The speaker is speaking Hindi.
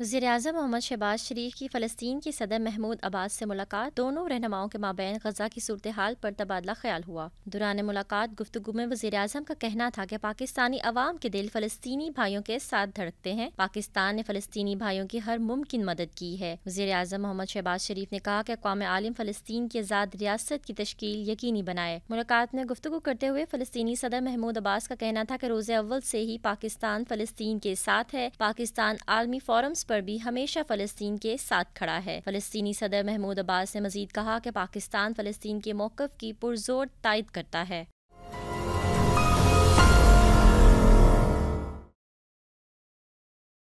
वजीर अजम मोहम्मद शहबाज शरीफ की फ़लस्तीन के सदर महमूद अब्बास से मुलाकात दोनों रहनुमाओं के माबेन गजा की सूरत हाल पर तबादला ख्याल हुआ दौरान मुलाकात गुफ्तु में वजी अजम का कहना था कि पाकिस्तानी अवाम के दिल फ़लस्तनी भाइयों के साथ धड़कते हैं पाकिस्तान ने फ़लस्तनी भाइयों की हर मुमकिन मदद की है वजी अजम मोहम्मद शहबाज शरीफ ने कहा कि अकवाम आलम फ़लस्तीन की आज़ाद रियासत की तश्कील यकीनी बनाए मुलाकात में गुफ्तु करते हुए फ़लस्तनी सदर महमूद अब्बास का कहना था कि रोज़े अव्वल से ही पाकिस्तान फ़लस्तीन के साथ है पाकिस्तान आलमी फ़ॉरम्स पर भी हमेशा फलस्तीन के साथ खड़ा है फलस्तीनी सदर महमूद अब्बास ने मजीद कहा कि पाकिस्तान फलस्तीन के मौकफ की पुरजोर तायद करता है